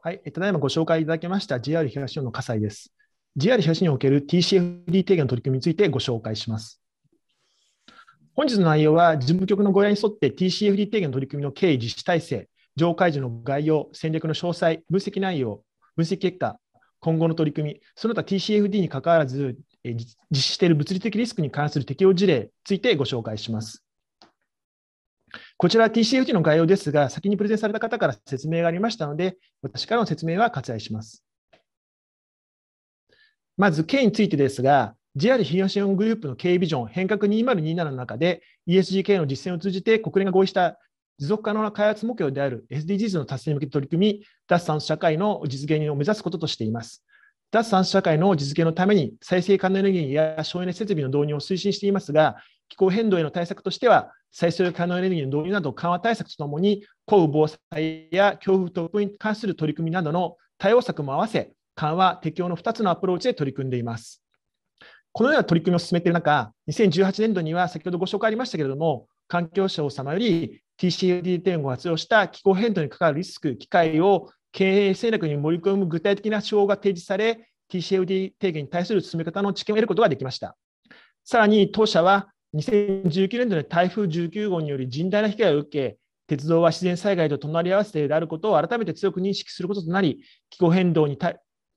はい、ただいまご紹介いただきました JR 東日本の笠井です。JR 東日本における TCFD 提言の取り組みについてご紹介します。本日の内容は、事務局のご依頼に沿って TCFD 提言の取り組みの経緯、実施体制、上解除の概要、戦略の詳細、分析内容、分析結果、今後の取り組み、その他 TCFD にかかわらず、実施している物理的リスクに関する適用事例についてご紹介します。こちら TCFT の概要ですが、先にプレゼンされた方から説明がありましたので、私からの説明は割愛します。まず、K についてですが、JR 東日本グループの K ビジョン変革2027の中で、ESGK の実践を通じて国連が合意した持続可能な開発目標である SDGs の達成に向けて取り組み、脱炭素社会の実現を目指すこととしています。脱炭素社会の実現のために再生可能エネルギーや省エネ設備の導入を推進していますが、気候変動への対策としては、再生可能エネルギーの導入など緩和対策とともに、降雨防災や強風突風に関する取り組みなどの対応策も合わせ、緩和適用の2つのアプローチで取り組んでいます。このような取り組みを進めている中、2018年度には先ほどご紹介ありましたけれども、環境省様より TCFD.5 を活用した気候変動に関わるリスク、機会を経営戦略に盛り込む具体的な手法が提示され、TCFD 提言に対する進め方の知見を得ることができました。さらに当社は2019年度で台風19号により甚大な被害を受け、鉄道は自然災害と隣り合わせであることを改めて強く認識することとなり、気候変動に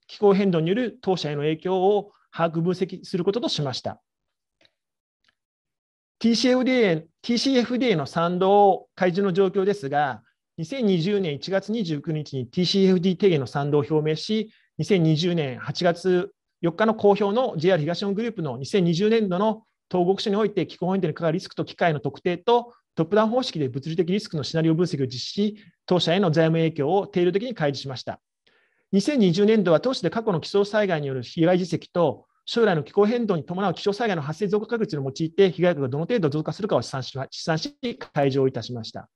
気候変動による当社への影響を把握分析することとしました。t c f d へ t c f d の賛同開示の状況ですが、2020年1月29日に TCFD 提言の賛同を表明し、2020年8月4日の公表の JR 東日本グループの2020年度の統合書において気候変動に関わるリスクと機会の特定とトップダウン方式で物理的リスクのシナリオ分析を実施し、当社への財務影響を定量的に開示しました。2020年度は当社で過去の気象災害による被害実績と、将来の気候変動に伴う気象災害の発生増加確率を用いて、被害額がどの程度増加するかを試算し、試算し開示をいたしました。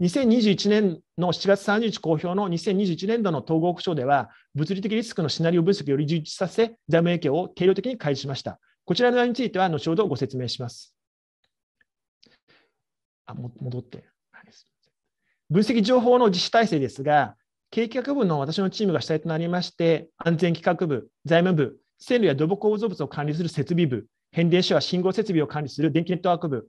2021年の7月30日公表の2021年度の統合国書では、物理的リスクのシナリオ分析をより充実させ、財務影響を定量的に開示しました。こちら側については後ほどご説明します。あ、も戻って。分析情報の実施体制ですが、計画部の私のチームが主体となりまして、安全企画部、財務部、線路や土木構造物を管理する設備部、変電所や信号設備を管理する電気ネットワーク部、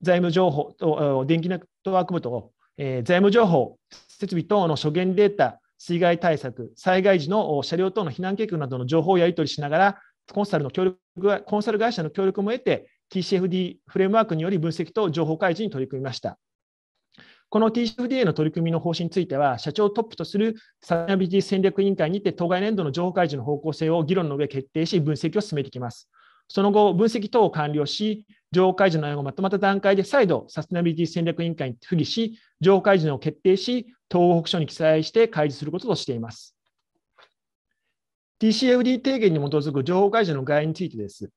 財務情報と電気ネットワーク部と、えー、財務情報、設備等の諸元データ、水害対策、災害時の車両等の避難計画などの情報をやり取りしながら、コンサルの協力コンサル会社の協力も得て TCFD フレームワークにより分析と情報開示に取り組みました。この TCFDA の取り組みの方針については、社長をトップとするサステナビリティ戦略委員会にて、当該年度の情報開示の方向性を議論の上決定し、分析を進めてきます。その後、分析等を完了し、情報開示の内容をまとまった段階で再度、サステナビリティ戦略委員会に付議し、情報開示のを決定し、東北省に記載して開示することとしています。TCFD 提言に基づく情報開示の概要についてです。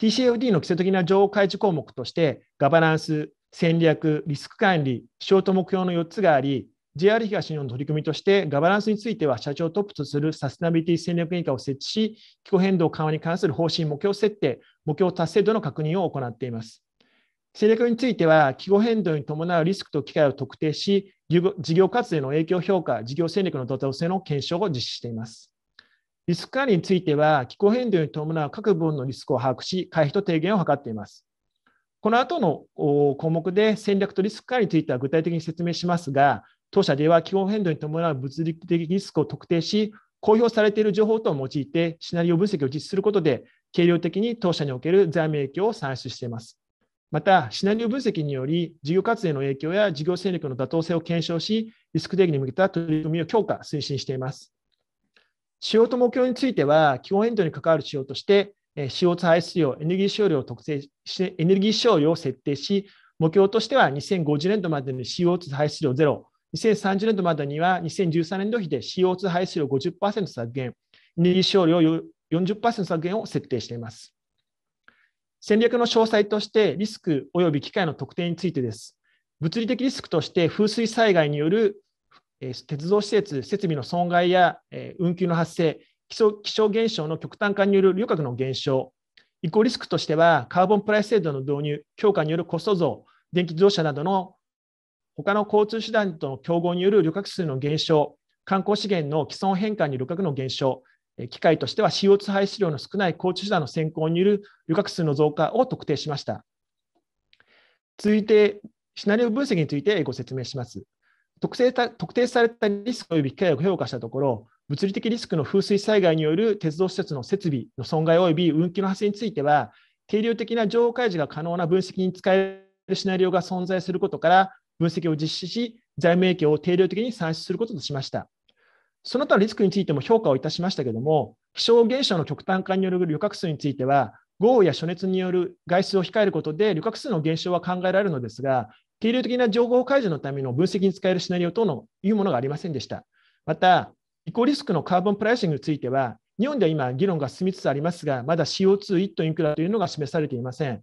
TCFD の基礎的な情報開示項目として、ガバナンス、戦略、リスク管理、ショート目標の4つがあり、JR 東日本の取り組みとして、ガバナンスについては社長トップとするサステナビリティ戦略委員会を設置し、気候変動緩和に関する方針目標設定、目標達成度の確認を行っています。戦略については、気候変動に伴うリスクと機会を特定し、事業活動への影響評価、事業戦略の妥当性の検証を実施しています。リスク管理については、気候変動に伴う各部分のリスクを把握し、回避と低減を図っています。この後の項目で戦略とリスク管理については具体的に説明しますが、当社では気候変動に伴う物理的リスクを特定し、公表されている情報等を用いてシナリオ分析を実施することで、軽量的に当社における財務影響を算出しています。また、シナリオ分析により、事業活動への影響や事業戦略の妥当性を検証し、リスク定義に向けた取り組みを強化、推進しています。仕 o と目標については、気候変動に関わる仕様として、CO2 排出量、エネルギー使用量を特定し、エネルギー使用量を設定し、目標としては2050年度までに CO2 排出量ゼロ、2030年度までには2013年度比で CO2 排出量50%削減、エネルギー使用量40%削減を設定しています。戦略の詳細としてリスク及び機械の特定についてです。物理的リスクとして風水災害による鉄道施設、設備の損害や運休の発生、気象現象の極端化による旅客の減少、移行リスクとしては、カーボンプライス制度の導入、強化によるコスト増、電気自動車などの他の交通手段との競合による旅客数の減少、観光資源の既存変換による旅客の減少、機械としては CO2 排出量の少ない交通手段の先行による旅客数の増加を特定しました。続いて、シナリオ分析についてご説明します。特定特定されたリスク及び機会を評価したところ、物理的リスクの風水災害による鉄道施設の設備の損害及び運休の発生については、定量的な情報開示が可能な分析に使えるシナリオが存在することから、分析を実施し、財務影響を定量的に算出することとしました。その他のリスクについても評価をいたしましたけれども、気象現象の極端化による旅客数については、豪雨や暑熱による外出を控えることで旅客数の減少は考えられるのですが、定量的な情報解除のための分析に使えるシナリオ等のいうものがありませんでした。また、イコリスクのカーボンプライシングについては、日本では今、議論が進みつつありますが、まだ CO21 トンいくらというのが示されていません。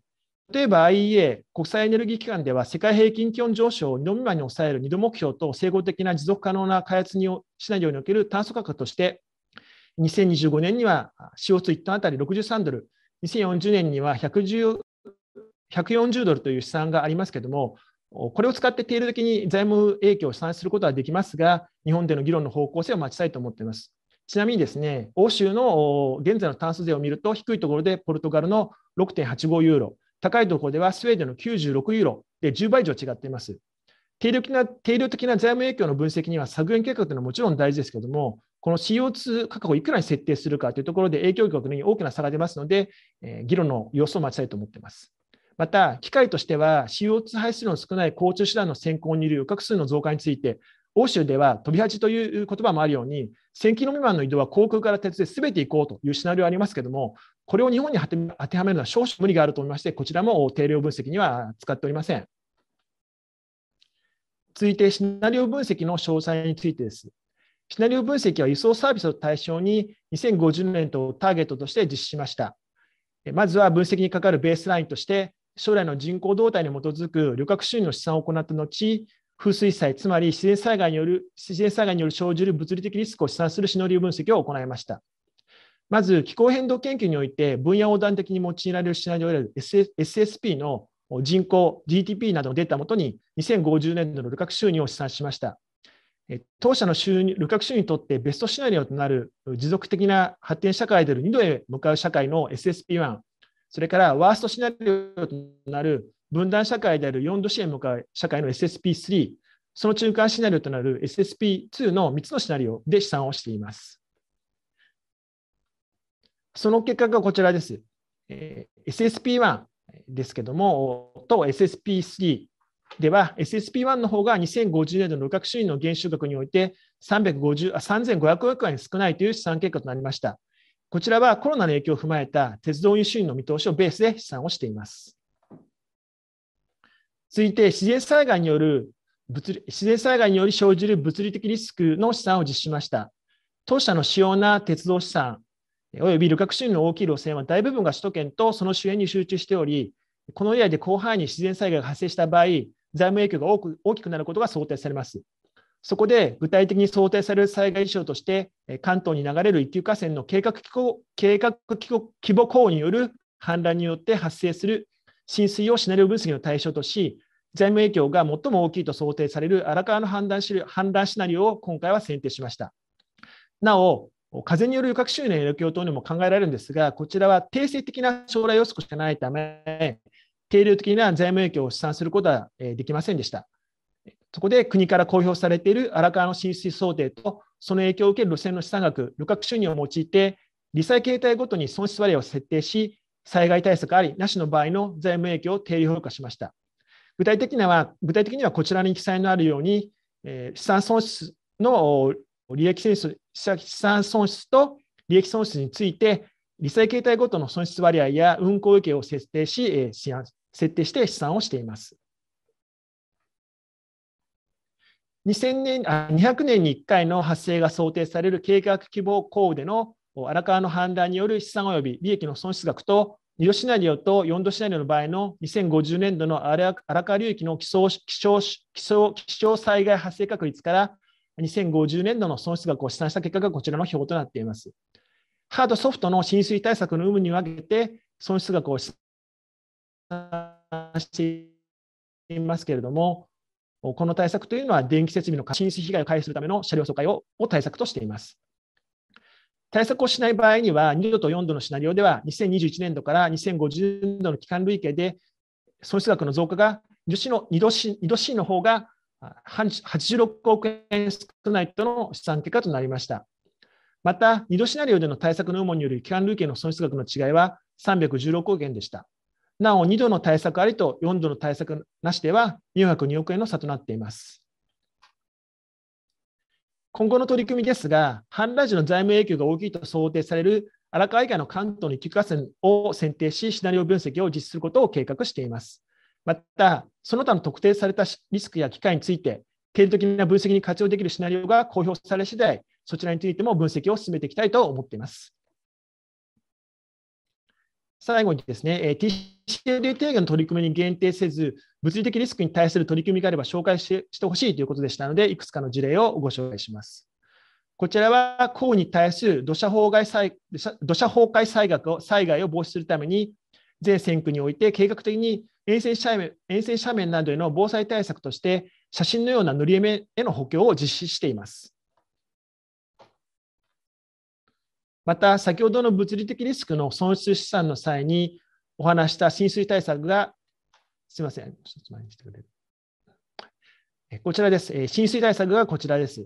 例えば IEA、国際エネルギー機関では、世界平均気温上昇を2度未満に抑える2度目標と、整合的な持続可能な開発にシナリオにおける炭素価格として、2025年には CO21 トンあたり63ドル、2040年には110 140ドルという試算がありますけれども、これを使って定量的に財務影響を試算することはできますが、日本での議論の方向性を待ちたいと思っています。ちなみにですね、欧州の現在の炭素税を見ると、低いところでポルトガルの6.85ユーロ、高いところではスウェーデンの96ユーロで10倍以上違っています。定量的な定量的な財務影響の分析には削減計画というのはもちろん大事ですけれども、この CO2 価格をいくらに設定するかというところで影響額に大きな差が出ますので、え議論の様子を待ちたいと思っています。また、機械としては CO2 排出量の少ない交通手段の先行による旅客数の増加について、欧州では飛び恥という言葉もあるように、1000キロ未満の移動は航空から鉄で全て行こうというシナリオがありますけれども、これを日本に当てはめるのは少々無理があると思いまして、こちらも定量分析には使っておりません。続いて、シナリオ分析の詳細についてです。シナリオ分析は輸送サービスを対象に2050年度をターゲットとして実施しました。まずは分析にかかるベースラインとして、将来の人口動態に基づく旅客収入の試算を行った後、風水災、つまり自然災害による自然災害による生じる物理的リスクを試算するシナリオ分析を行いました。まず、気候変動研究において分野横断的に用いられるシナリオである SSP の人口、GDP などのデータをもとに2050年度の旅客収入を試算しました。当社の収入旅客収入にとってベストシナリオとなる持続的な発展社会である2度へ向かう社会の SSP1、それからワーストシナリオとなる分断社会である4度支援向か社会の SSP3、その中間シナリオとなる SSP2 の3つのシナリオで試算をしています。その結果がこちらです。え SSP1 ですけども、と SSP3 では、SSP1 の方が2050年度の旅客収入の減収額において3500億円少ないという試算結果となりました。こちらはコロナの影響を踏まえた鉄道輸出員の見通しをベースで試算をしています。続いて自然災害による物理、自然災害により生じる物理的リスクの試算を実施しました。当社の主要な鉄道資産および旅客収入の大きい路線は大部分が首都圏とその周辺に集中しており、このエリアで広範囲に自然災害が発生した場合、財務影響が多く大きくなることが想定されます。そこで具体的に想定される災害事象として、関東に流れる一級河川の計画規模計画規模等による氾濫によって発生する浸水をシナリオ分析の対象とし、財務影響が最も大きいと想定される荒川の判断シナリオを今回は選定しました。なお、風による旅客収入の影響等にも考えられるんですが、こちらは定性的な将来予測しかないため、定量的な財務影響を試算することはできませんでした。そこで国から公表されている荒川の浸水想定と、その影響を受ける路線の資産額、旅客収入を用いて、理財形態ごとに損失割合を設定し、災害対策ありなしの場合の財務影響を定量評価しました。具体的には、具体的にはこちらに記載のあるように、え資産損失の利益損失資産損失と利益損失について、理災形態ごとの損失割合や運行受けを設定し、えー、設定して試算をしています。2000年あ200年に1回の発生が想定される計画希望降雨での荒川の氾濫による資産及び利益の損失額と2度シナリオと4度シナリオの場合の2050年度の荒川流域の気象気象気象気象災害発生確率から2050年度の損失額を試算した結果がこちらの表となっています。ハードソフトの浸水対策の有無に分けて損失額を試算していますけれども、この対策というのは電気設備の浸水被害を回避するための車両疎開を対策としています。対策をしない場合には、2度と4度のシナリオでは、2021年度から2050年度の期間累計で、損失額の増加が2度 C, 2度 C の方が86億円少ないとの試算結果となりました。また、2度シナリオでの対策の有無による期間累計の損失額の違いは316億円でした。なお2度の対策ありと4度の対策なしでは2 0 2億円の差となっています。今後の取り組みですが、氾濫時の財務影響が大きいと想定される荒川以外の関東の一級河川を選定し、シナリオ分析を実施することを計画しています。また、その他の特定されたリスクや機会について、定期的な分析に活用できるシナリオが公表され次第、そちらについても分析を進めていきたいと思っています。最後にですね、t c l d 提言の取り組みに限定せず、物理的リスクに対する取り組みがあれば紹介してほしいということでしたので、いくつかの事例をご紹介します。こちらは、降に対する土砂崩壊災土砂崩壊災害を災害を防止するために、全線区において計画的に沿線斜面沿線斜面などへの防災対策として、写真のような塗り絵への補強を実施しています。また、先ほどの物理的リスクの損失試算の際にお話した浸水対策が、すみません、ちょっと前にしてくれる。こちらです。浸水対策がこちらです。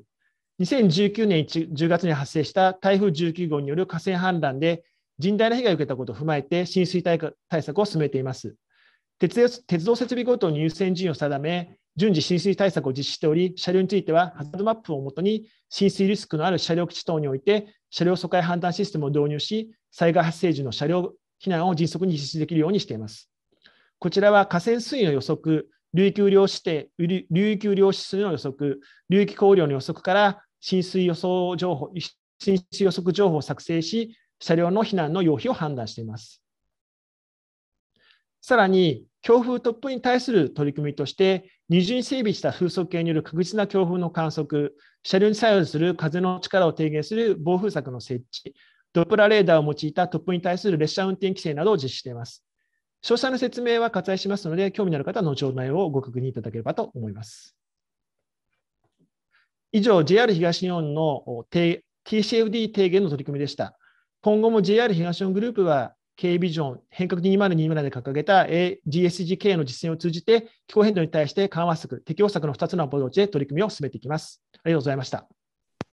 2019年10月に発生した台風19号による河川氾濫で甚大な被害を受けたことを踏まえて浸水対策を進めています。鉄道設備ごとに優先順位を定め、順次浸水対策を実施しており、車両についてはハザードマップをもとに浸水リスクのある車両基地等において、車両疎開判断システムを導入し、災害発生時の車両避難を迅速に実施できるようにしています。こちらは河川水位の予測、流域雨量指定、流域雨量指数の予測、流域降量の予測から浸水予想情報、浸水予測情報を作成し、車両の避難の要否を判断しています。さらに、強風突風に対する取り組みとして、二重に整備した風速計による確実な強風の観測、車両に作用する風の力を低減する暴風柵の設置、ドップラレーダーを用いた突風に対する列車運転規制などを実施しています。詳細の説明は割愛しますので、興味のある方は後ほど内容をご確認いただければと思います。以上、JR 東日本の TCFD 提言の取り組みでした。今後も JR 東日本グループは経営ビジョン、変革2027で掲げた GSG 経営の実践を通じて、気候変動に対して緩和策、適応策の2つのアプローチで取り組みを進めていきます。ありがとうございました。